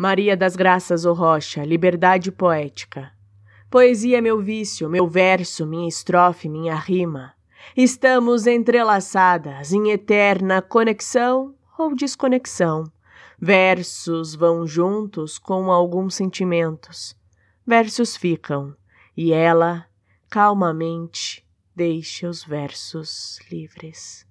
Maria das Graças O Rocha, Liberdade Poética. Poesia é meu vício, meu verso, minha estrofe, minha rima. Estamos entrelaçadas em eterna conexão ou desconexão. Versos vão juntos com alguns sentimentos. Versos ficam, e ela, calmamente, deixa os versos livres.